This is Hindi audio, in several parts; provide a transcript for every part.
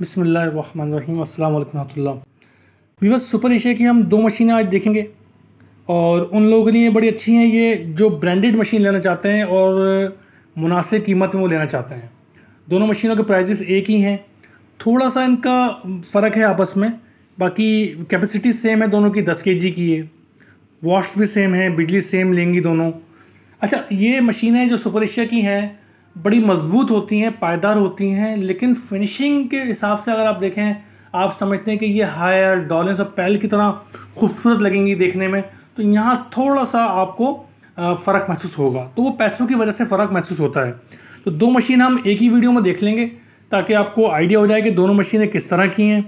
बसमीम अल्लाम वरहमल वीवर सुपर एशिया की हम दो मशीनें आज देखेंगे और उन लोगों के लिए बड़ी अच्छी हैं ये जो ब्रांडेड मशीन लेना चाहते हैं और मुनासिब कीमत में वो लेना चाहते हैं दोनों मशीनों के प्राइजेस एक ही हैं थोड़ा सा इनका फ़र्क है आपस में बाकी कैपेसिटी सेम है दोनों की दस के जी की है वॉट्स भी सेम है बिजली सेम लेंगी दोनों अच्छा ये मशीनें जो सुपर एशिया की हैं बड़ी मजबूत होती हैं पायदार होती हैं लेकिन फिनिशिंग के हिसाब से अगर आप देखें आप समझते हैं कि ये हायर डॉलर्स और पैल की तरह खूबसूरत लगेंगी देखने में तो यहाँ थोड़ा सा आपको फ़र्क महसूस होगा तो वो पैसों की वजह से फ़र्क महसूस होता है तो दो मशीन हम एक ही वीडियो में देख लेंगे ताकि आपको आइडिया हो जाए कि दोनों मशीनें किस तरह की हैं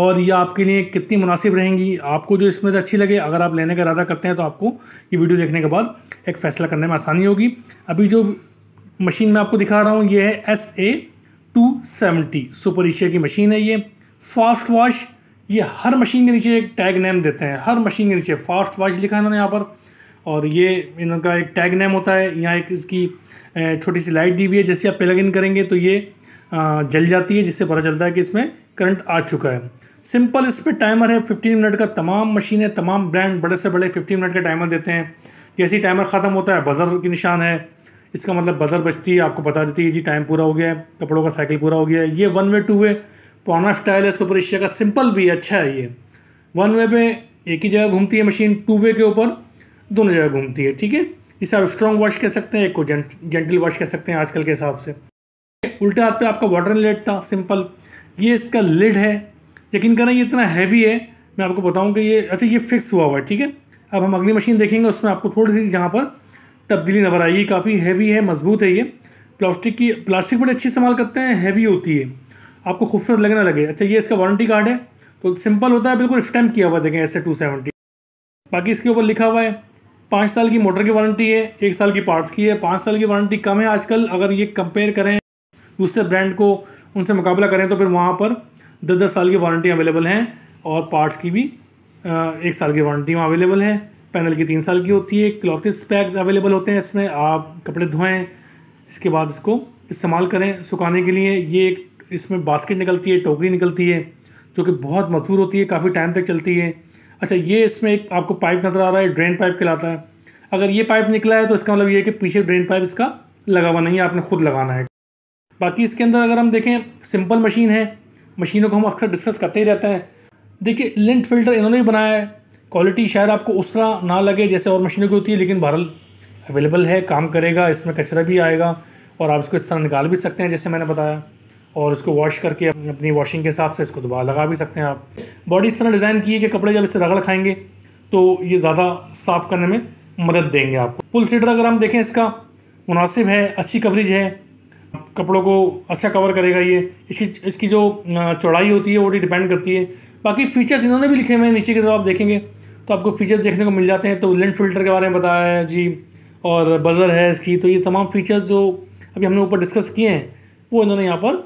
और ये आपके लिए कितनी मुनासिब रहेंगी आपको जो इसमें अच्छी लगे अगर आप लेने का इरादा करते हैं तो आपको ये वीडियो देखने के बाद एक फ़ैसला करने में आसानी होगी अभी जो मशीन मैं आपको दिखा रहा हूँ ये है S A two seventy super Asia की मशीन है ये फास्ट वॉश ये हर मशीन के नीचे एक टैग नेम देते हैं हर मशीन के नीचे फास्ट वॉश लिखा है इन्होंने यहाँ पर और ये इनका एक टैग नेम होता है यहाँ एक इसकी छोटी सी लाइट दी हुई है जैसे आप प्लग इन करेंगे तो ये जल जाती है जिससे पता चलता है कि इसमें करंट आ चुका है सिंपल इसमें टाइमर है 15 मिनट का तमाम मशीनें तमाम ब्रांड बड़े से बड़े 15 मिनट का टाइमर देते हैं जैसे ही टाइमर ख़त्म होता है बज़र की निशान है इसका मतलब बजर बचती है आपको बता देती है जी टाइम पूरा हो गया है कपड़ों का साइकिल पूरा हो गया है ये वन वे टू वे पुराना स्टाइल है सुपर एशिया का सिंपल भी अच्छा है ये वन वे में एक ही जगह घूमती है मशीन टू वे के ऊपर दोनों जगह घूमती है ठीक है जिसे आप स्ट्रॉन्ग वॉश कह सकते हैं एक को जेंट जेंटल वॉश कह सकते हैं आजकल के हिसाब से उल्टे हाथ पे आपका वाटर लेड था सिंपल ये इसका लिड है यकीन करें ये इतना हैवी है मैं आपको बताऊं कि ये अच्छा ये फिक्स हुआ हुआ है ठीक है अब हम अगली मशीन देखेंगे उसमें आपको थोड़ी सी जहाँ पर तब्दीली नज़र आएगी काफ़ी हैवी है मजबूत है ये प्लास्टिक की प्लास्टिक बड़ी अच्छी इस्तेमाल करते हैं हैवी होती है आपको खूबसूरत लगने लगे अच्छा ये इसका वारंटी कार्ड है तो सिंपल होता है बिल्कुल स्टैम्प किया हुआ देखें एस ए टू सेवेंटी बाकी इसके ऊपर लिखा हुआ है पाँच साल की मोटर की वारंटी है एक साल की पार्ट्स की है पाँच साल की वारंटी कम है आजकल अगर ये कंपेयर करें दूसरे ब्रांड को उनसे मुकाबला करें तो फिर वहाँ पर दस दस साल की वारंटी अवेलेबल हैं और पार्ट्स की भी एक साल की वारंटी वहाँ अवेलेबल है पैनल की तीन साल की होती है क्लॉथिस पैग्स अवेलेबल होते हैं इसमें आप कपड़े धोएं इसके बाद इसको इस्तेमाल करें सुखाने के लिए ये एक इसमें बास्केट निकलती है टोकरी निकलती है जो कि बहुत मजबूत होती है काफ़ी टाइम तक चलती है अच्छा ये इसमें एक आपको पाइप नज़र आ रहा है ड्रेन पाइप कहलाता है अगर ये पाइप निकला है तो इसका मतलब ये है कि पीछे ड्रेन पाइप इसका लगा हुआ नहीं है आपने खुद लगाना है बाकी इसके अंदर अगर हम देखें सिंपल मशीन है मशीनों को हम अक्सर डिस्कस करते ही रहते हैं देखिए लिंट फिल्टर इन्होंने भी बनाया है क्वालिटी शायद आपको उस तरह ना लगे जैसे और मशीनों की होती है लेकिन बहरल अवेलेबल है काम करेगा इसमें कचरा भी आएगा और आप इसको इस तरह निकाल भी सकते हैं जैसे मैंने बताया और इसको वॉश करके अपनी वॉशिंग के हिसाब से इसको दोबारा लगा भी सकते हैं आप बॉडी इस तरह डिज़ाइन की है कि कपड़े जब इससे रगड़ खाएंगे तो ये ज़्यादा साफ़ करने में मदद देंगे आपको पुल सीटर अगर हम देखें इसका मुनासिब है अच्छी कवरेज है कपड़ों को अच्छा कवर करेगा ये इसकी इसकी जो चौड़ाई होती है वो भी डिपेंड करती है बाकी फीचर्स इन्होंने भी लिखे हुए हैं नीचे की तरफ आप देखेंगे तो आपको फीचर्स देखने को मिल जाते हैं तो लेंट फिल्टर के बारे में बताया है जी और बज़र है इसकी तो ये तमाम फीचर्स जो अभी हमने ऊपर डिस्कस किए हैं वो इन्होंने यहाँ पर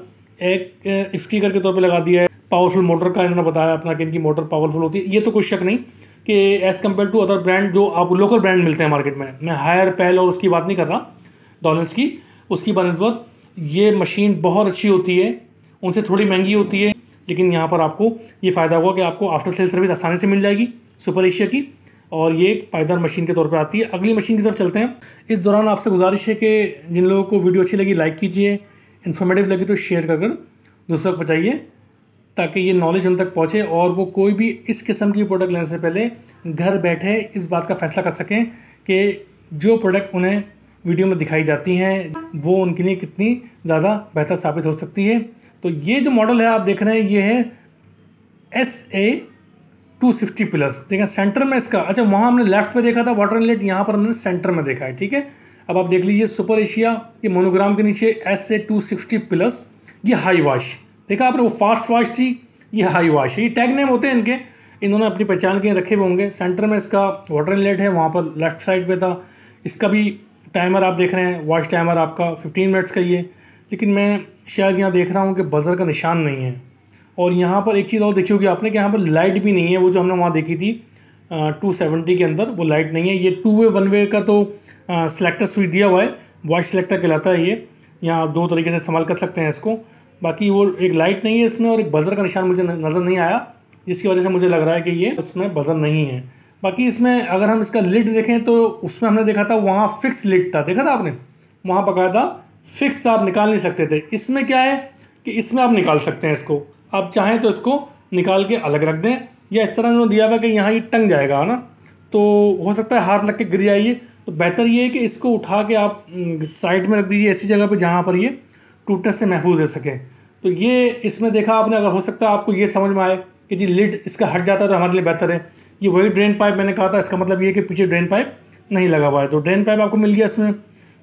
एक स्टीकर के तौर पर लगा दिया है पावरफुल मोटर का इन्होंने बताया अपना कि इनकी मोटर पावरफुल होती है ये तो कोई शक नहीं कि as compare to other brand जो आप लोकल ब्रांड मिलते हैं मार्केट में मैं हायर पहल और उसकी बात नहीं कर रहा डॉलर्स की उसकी बनस्बत ये मशीन बहुत अच्छी होती है उनसे थोड़ी महंगी होती है लेकिन यहाँ पर आपको ये फ़ायदा हुआ कि आपको आफ्टर सेल सर्विस आसानी से मिल जाएगी सुपर एशिया की और ये एक पायदार मशीन के तौर पर आती है अगली मशीन की तरफ चलते हैं इस दौरान आपसे गुजारिश है कि जिन लोगों को वीडियो अच्छी लगी लाइक कीजिए इन्फॉर्मेटिव लगी तो शेयर कर कर दूसरों तक पहुँचाइए ताकि ये नॉलेज उन तक पहुँचे और वो कोई भी इस किस्म की प्रोडक्ट लेने से पहले घर बैठे इस बात का फैसला कर सकें कि जो प्रोडक्ट उन्हें वीडियो में दिखाई जाती हैं वो उनके लिए कितनी ज़्यादा बेहतर साबित हो सकती है तो ये जो मॉडल है आप देख रहे हैं ये है एस ए 260 प्लस देखें सेंटर में इसका अच्छा वहाँ हमने लेफ्ट में देखा था वाटर इनलेट यहाँ पर हमने सेंटर में देखा है ठीक है अब आप देख लीजिए सुपर एशिया के मोनोग्राम के नीचे एस से सिक्सटी प्लस ये हाई वाश देखा आपने वो फास्ट वाश थी ये हाई वाश है ये टैग नेम होते हैं इनके इन्होंने अपनी पहचान के रखे हुए होंगे सेंटर में इसका वाटर इनलेट है वहाँ पर लेफ्ट साइड पर था इसका भी टाइमर आप देख रहे हैं वॉच टाइमर आपका फिफ्टीन मिनट्स का ये लेकिन मैं शायद यहाँ देख रहा हूँ कि बज़र का निशान नहीं है और यहाँ पर एक चीज़ और देखी होगी आपने कि यहाँ पर लाइट भी नहीं है वो जो हमने वहाँ देखी थी टू सेवेंटी के अंदर वो लाइट नहीं है ये टू वे वन वे का तो सिलेक्टर स्विच दिया हुआ है वॉइस सिलेक्टर कहलाता है ये यहाँ दो तरीके से इस्तेमाल कर सकते हैं इसको बाकी वो एक लाइट नहीं है इसमें और एक बज़र का निशान मुझे नज़र नहीं आया जिसकी वजह से मुझे लग रहा है कि ये इसमें बज़र नहीं है बाकी इसमें अगर हम इसका लिड देखें तो उसमें हमने देखा था वहाँ फिक्स लिड था देखा था आपने वहाँ पकाया था फिक्स आप निकाल नहीं सकते थे इसमें क्या है कि इसमें आप निकाल सकते हैं इसको आप चाहें तो इसको निकाल के अलग रख दें या इस तरह उन्होंने दिया हुआ कि यहाँ ये टंग जाएगा है ना तो हो सकता है हाथ लग के गिर जाइए तो बेहतर ये है कि इसको उठा के आप साइड में रख दीजिए ऐसी जगह पर जहाँ पर ये टूटने से महफूज रह सके तो ये इसमें देखा आपने अगर हो सकता है आपको ये समझ में आए कि जी लिड इसका हट जाता है तो हमारे लिए बेहतर है ये वही ड्रेन पाइप मैंने कहा था इसका मतलब ये कि पीछे ड्रेन पाइप नहीं लगा हुआ है तो ड्रेन पाइप आपको मिल गया इसमें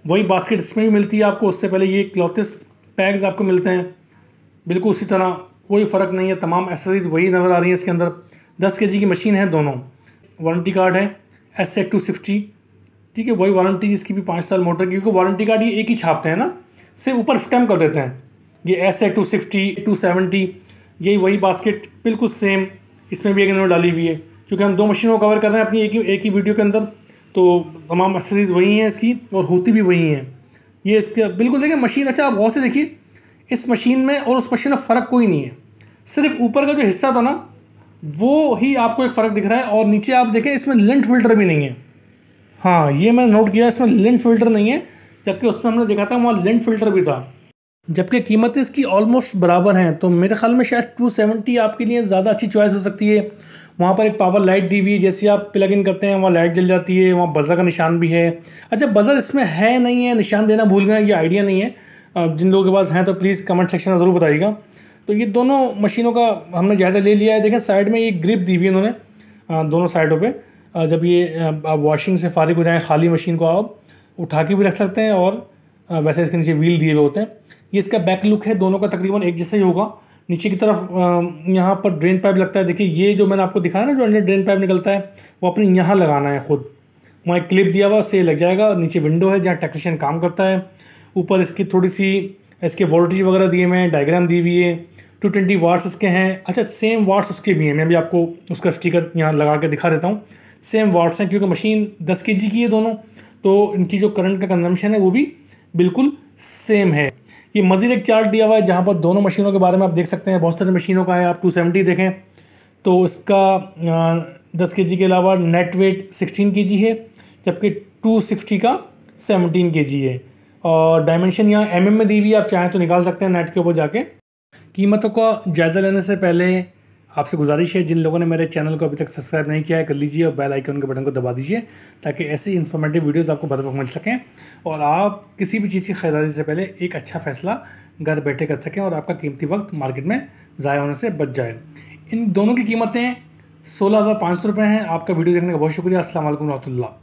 वही बास्केट इसमें भी मिलती है आपको उससे पहले ये क्लॉथिस पैग्स आपको मिलते हैं बिल्कुल उसी तरह कोई फ़र्क नहीं है तमाम एसेसरीज वही नज़र आ रही हैं इसके अंदर दस के की मशीन है दोनों वारंटी कार्ड है एस ए टू सिक्सटी ठीक है वही वारंटी इसकी भी पाँच साल मोटर की क्योंकि वारंटी कार्ड ये एक ही छापते हैं ना सिर्फ ऊपर स्टैम कर देते हैं ये S A two sixty two seventy यही वही बास्केट बिल्कुल सेम इसमें भी एक इन्होंने डाली हुई है क्योंकि हम दो मशीनों को कवर कर रहे हैं अपनी एक ही एक ही वीडियो के अंदर तो तमाम एसेसरीज वही हैं इसकी और होती भी वही हैं ये इसका बिल्कुल देखिए मशीन अच्छा आप गौर से देखिए इस मशीन में और उस मशीन में फ़र्क कोई नहीं है सिर्फ ऊपर का जो हिस्सा था ना वो ही आपको एक फ़र्क दिख रहा है और नीचे आप देखें इसमें लिंट फिल्टर भी नहीं है हाँ ये मैंने नोट किया इसमें लिंट फिल्टर नहीं है जबकि उसमें हमने देखा था वहाँ लिंट फिल्टर भी था जबकि कीमतें इसकी ऑलमोस्ट बराबर हैं तो मेरे ख्याल में शायद सेवेंटी आपके लिए ज़्यादा अच्छी चॉइस हो सकती है वहाँ पर एक पावर लाइट दी हुई है जैसे आप प्लग इन करते हैं वहाँ लाइट जल जाती है वहाँ बज़र का निशान भी है अच्छा बज़र इसमें है नहीं है निशान देना भूल गए ये आइडिया नहीं है जिन लोगों के पास हैं तो प्लीज़ कमेंट सेक्शन में ज़रूर बताइएगा तो ये दोनों मशीनों का हमने जायज़ा ले लिया है देखें साइड में ये ग्रिप दी हुई है इन्होंने दोनों साइडों पे जब ये आप वॉशिंग से फारिग हो जाएँ खाली मशीन को आप उठा के भी रख सकते हैं और वैसे इसके नीचे व्हील दिए हुए होते हैं ये इसका बैक लुक है दोनों का तकरीबन एक जैसा ही होगा नीचे की तरफ यहाँ पर ड्रेन पाइप लगता है देखिए ये जो मैंने आपको दिखाया ना जो अंडर ड्रेन पाइप निकलता है वो अपने यहाँ लगाना है खुद वहाँ एक क्लिप दिया हुआ से लग जाएगा नीचे विंडो है जहाँ टेक्नीशियन काम करता है ऊपर इसकी थोड़ी सी इसके वोल्टेज वगैरह दिए हुए हैं डायग्राम दी हुई है टू ट्वेंटी वाट्स इसके हैं अच्छा सेम वाट्स उसके भी हैं मैं भी आपको उसका स्टिकर यहाँ लगा के दिखा देता हूँ सेम वाट्स हैं क्योंकि मशीन दस के की है दोनों तो इनकी जो करंट का कंजम्पशन है वो भी बिल्कुल सेम है ये मज़ीद एक चार्ट दिया हुआ है जहाँ पर दोनों मशीनों के बारे में आप देख सकते हैं बहुत सारी मशीनों का है आप टू सेवेंटी देखें तो इसका दस के के अलावा नेट वेट सिक्सटीन के है जबकि टू सिक्सटी का सेवनटीन के है और डायमेंशन यहाँ एम mm में दी हुई है आप चाहें तो निकाल सकते हैं नेट के ऊपर जाके कीमतों का जायज़ा लेने से पहले आपसे गुजारिश है जिन लोगों ने मेरे चैनल को अभी तक सब्सक्राइब नहीं किया है कर लीजिए और बेल आइकन के बटन को दबा दीजिए ताकि ऐसी इन्फॉर्मेटिव वीडियोस आपको बर वक्त मिल सकें और आप किसी भी चीज़ की खरीदारी से पहले एक अच्छा फैसला घर बैठे कर सकें और आपका कीमती वक्त मार्केट में ज़ाया होने से बच जाए इन दोनों की कीमतें सोलह हज़ार पाँच सौ रुपये हैं आपका वीडियो देखने का बहुत शुक्रिया असल वरहमल्ला